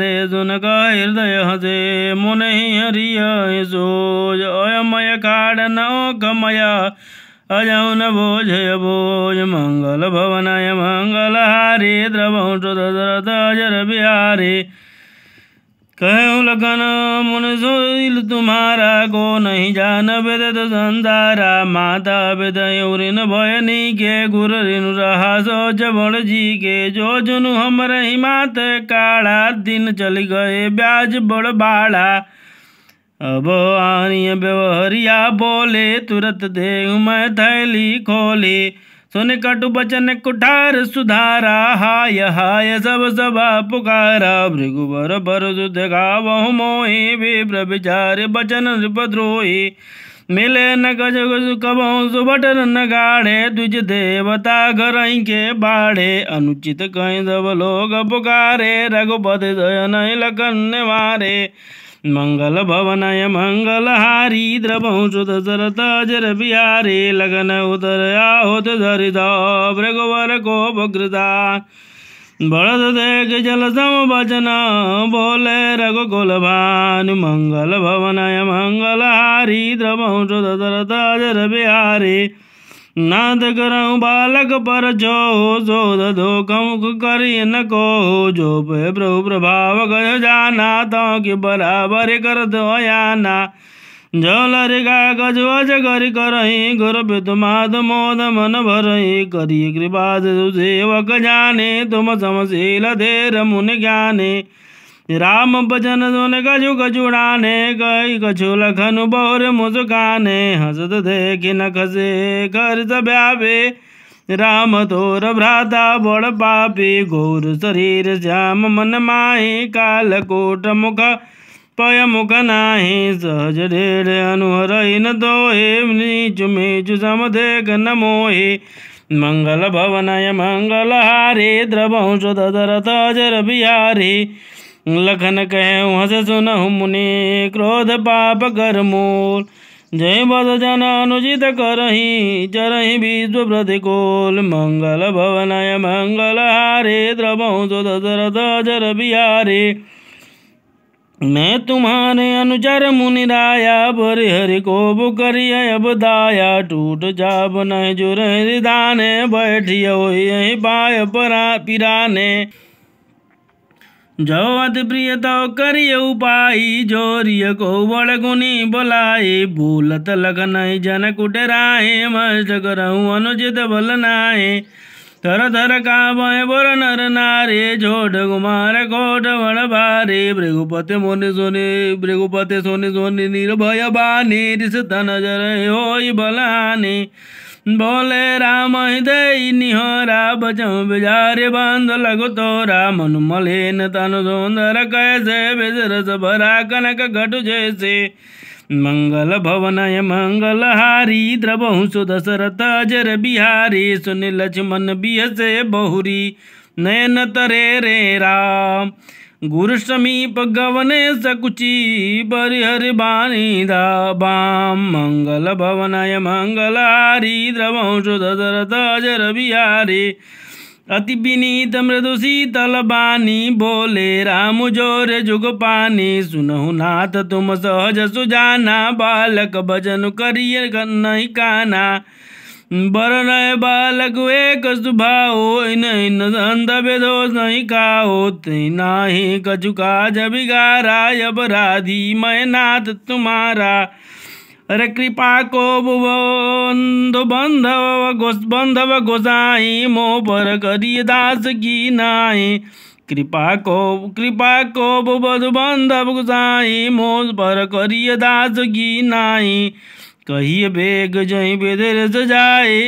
दे जुनका हृदय हजे मुनै हरिया सोज अयमय काड नौकमय अजौ न भोजय भोज मङ्गल भवनय मङ्गलहारे द्रवं सुदरत अजर बिहारे कहूँ लगन मुन तुम्हारा गो नहीं जान बेद संधारा माता बेद उन नहीं के गुर रिनु रहा सो जबड़ जी के जो जुनु हम रही मात काला दिन चल गए ब्याज बड़ बाड़ा अब आनी व्यवहरिया बोले तुरंत दे मैं थैली खोली सुन कटु बचन कुठार सुधारा हाय हाय सब सब पुकारा भृगुवर भर सुध गावहु मोहि विप्र विचार बचन सुपद्रोही मिले न गज कब सुबटन न गाढ़े द्विज देवता घर के बाढ़े अनुचित कहीं सब लोग पुकारे रघुपति दयन लखन मारे मंगल भवनय मंगलहारी द्रवंशुत सरत जर बिहारे लगन उदर आहुत धरित भृगवर को भकृता भरत देख जल समवचन बोले रघुकुल भानु मंगल भवन भवनय मंगलहारी द्रवंशुत सरत जर बिहारी नाद करऊं बालक पर जो जो दो कमुख करी न को जो पे प्रभु प्रभाव कयो जाना तो कि बराबर कर दो याना जो लरिका वज करी करही गुर पितुमाद मोद मन भरही करी कृपा सुसेवक जाने तुम समशील देर मुन ज्ञाने राम भजन सुन गजु गजुड़ाने गई गजु लखन बोर मुस्काने हसत देखी न खसे कर सब्यावे राम तोर भ्राता बड़ पापी गोर शरीर श्याम मन माही काल कोट मुख पय मुख नाही सहज ढेर अनुहर न दोहे नीच मीच सम देख न मोहे मंगल भवनय मंगल हारे द्रवंश दरथ जर बिहारी लखन कहे हंस सुन मुनि क्रोध पाप कर मूल जय बद अनुजित करही जरही विश्व प्रतिकूल मंगल भवन मंगल हारे द्रवर दशरथ जर बिहारे मैं तुम्हारे अनुचर मुनि मुनिराया हरि को बुकरिय अब दाया टूट जाब नहीं जुर हृदाने बैठिय यही पाय परा पिराने जो अति तो करिय उपाई जोरिय को बड़ गुनी बोलाए भूलत लगन जन कुटराए मस्त करऊँ अनुजित भल नाए तर तर का भय बर नर नारे झोट कुमार कोट बड़ भारे भृगुपति मोनि सोने भृगुपति सोने सोने निर्भय बानी ऋष तन जर हो बलानी बोले राम हृदय निहरा बजम बिजार बांध लगो तोरा मन मलिन तन सुंदर कैसे बिजरस भरा कनक घट जैसे मंगल भवनय मंगलहारी द्रवहुसु दशरथ अजर बिहारी सुन लक्ष्मण बिहसे बहुरी नयन तरे रे राम गुरु समीप गवने सकुची परिहर बानी दा बाम मंगल भवनय मंगलारी द्रवंशोधरत जर बिहारी अति विनीत मृदु शीतल बानी बोले राम जोर जुग पानी सुनहु नाथ तुम सहज सुजाना बालक भजन करियर नहीं काना वरण बालक एक भाओ नहीं अंध बेदोष नहीं हो ना ही जब गारा बिगारा अपराधी मैं नाथ तुम्हारा अरे कृपा को बंधु बंधव गोस बंधव गोसाई मो पर करिए दास की नाई कृपा को कृपा को बधु बंधव गोसाई मो पर करिए दास की नाई कही बेग जई बेदेर जाए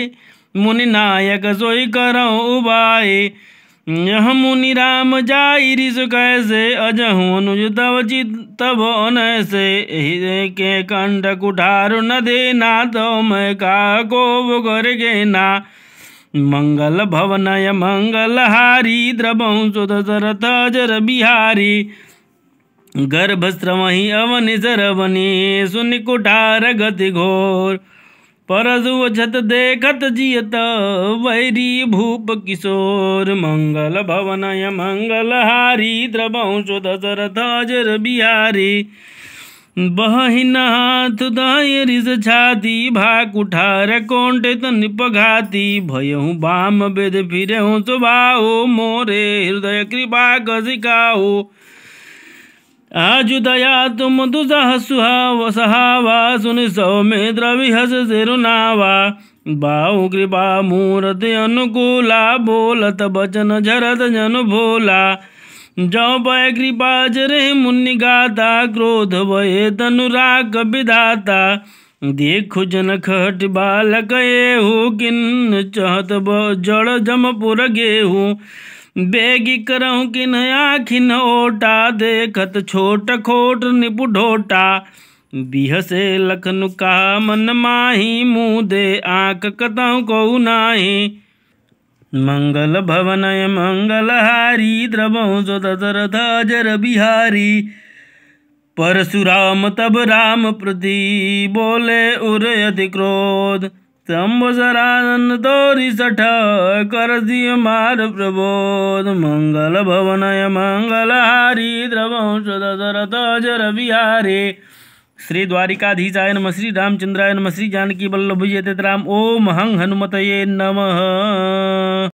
मुनि नायक सोई करो उबाए यह मुनि राम जाई रिस कैसे अजहु अनुज तब चित तब अनैसे के कंड कुठार न देना तो मैं का कोब कर ना मंगल भवनय मंगलहारी द्रवं सुदशरथ जर बिहारी गर्भस्रमहि अवनि जरवनि सुनि कुठार गति घोर परजु छत देखत जियत वैरी भूप किशोर मंगल भवनय मंगलहारी द्रवंशु दशरथ अजर बिहारी बहन हाथ दाय छाती भा कुठार कोंटे तन पघाती भयहूँ बाम बेद फिर सुभा मोरे हृदय कृपा कसिकाओ आज दया तुम दुसह सुहा वसहावा सुन सौमे द्रविहस सिरुनावा बाहु कृपा मूर्त अनुकूला बोलत बचन झरत जन भोला जौ पय कृपा जरे मुनि गाता क्रोध वय तनुराग विधाता देखो जनक हट बालक एहू किन्न चहत ब जड़ जमपुर गेहूँ बेगी करहूँ कि आखिन ओटा देखत छोट खोट निपुढोटा बिहसे लखनु का मन माही मुँह दे आँख कतहूँ को नाही मंगल मंगल मंगलहारी द्रव जो दर अजर बिहारी परशुराम तब राम प्रति बोले उर अधिक्रोध शम्भसरानन तोरी सठ कर दिय मार प्रबोध मंगल भवनय मंगलहारी द्रवंश दशरथ जर विहारे श्री द्वारिकाधीशाय नम श्री रामचंद्राय नम श्री जानकी वल्लभ जयतराम ओम हंग हनुमत नमः